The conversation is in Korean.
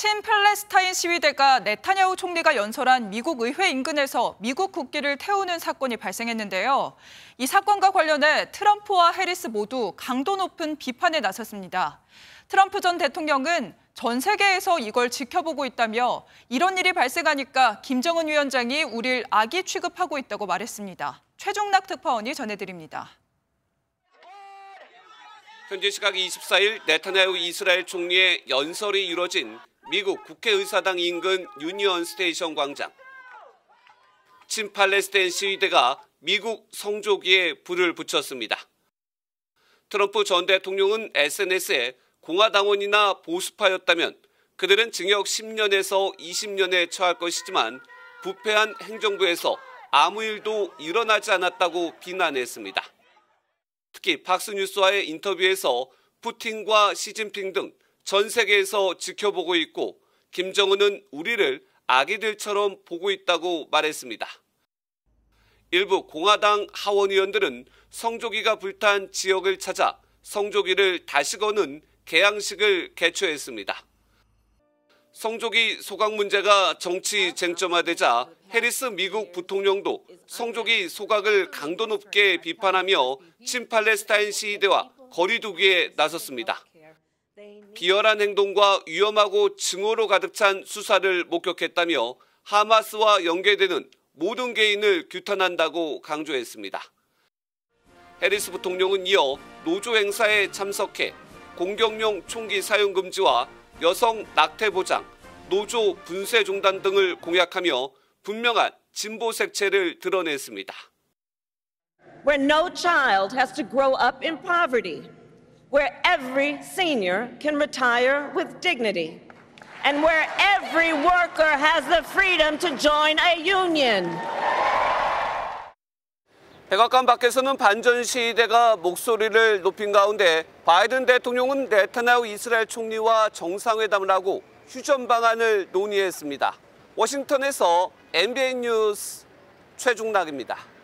친플레스타인 시위대가 네타냐후 총리가 연설한 미국 의회 인근에서 미국 국기를 태우는 사건이 발생했는데요. 이 사건과 관련해 트럼프와 해리스 모두 강도 높은 비판에 나섰습니다. 트럼프 전 대통령은 전 세계에서 이걸 지켜보고 있다며 이런 일이 발생하니까 김정은 위원장이 우릴 악기 취급하고 있다고 말했습니다. 최종락 특파원이 전해드립니다. 현재 시각 24일 네타냐후 이스라엘 총리의 연설이 이뤄진 미국 국회의사당 인근 유니언 스테이션 광장. 친팔레스타인 시위대가 미국 성조기에 불을 붙였습니다. 트럼프 전 대통령은 SNS에 공화당원이나 보수파였다면 그들은 징역 10년에서 20년에 처할 것이지만 부패한 행정부에서 아무 일도 일어나지 않았다고 비난했습니다. 특히 박스뉴스와의 인터뷰에서 푸틴과 시진핑 등전 세계에서 지켜보고 있고 김정은은 우리를 아기들처럼 보고 있다고 말했습니다. 일부 공화당 하원의원들은 성조기가 불탄 지역을 찾아 성조기를 다시 거는 개항식을 개최했습니다. 성조기 소각 문제가 정치 쟁점화되자 해리스 미국 부통령도 성조기 소각을 강도 높게 비판하며 친팔레스타인 시위대와 거리두기에 나섰습니다. 비열한 행동과 위험하고 증오로 가득 찬 수사를 목격했다며 하마스와 연계되는 모든 개인을 규탄한다고 강조했습니다. 해리스 부통령은 이어 노조 행사에 참석해 공격용 총기 사용 금지와 여성 낙태 보장, 노조 분쇄 중단 등을 공약하며 분명한 진보 색채를 드러냈습니다. Where no child has to grow up in poverty. where every senior can retire with dignity and where every worker has the freedom to join a union. 백악관 밖에서는 반전 시위대가 목소리를 높인 가운데 바이든 대통령은 네타냐후 이스라엘 총리와 정상회담을 하고 휴전 방안을 논의했습니다. 워싱턴에서 MBN 뉴스 최중락입니다.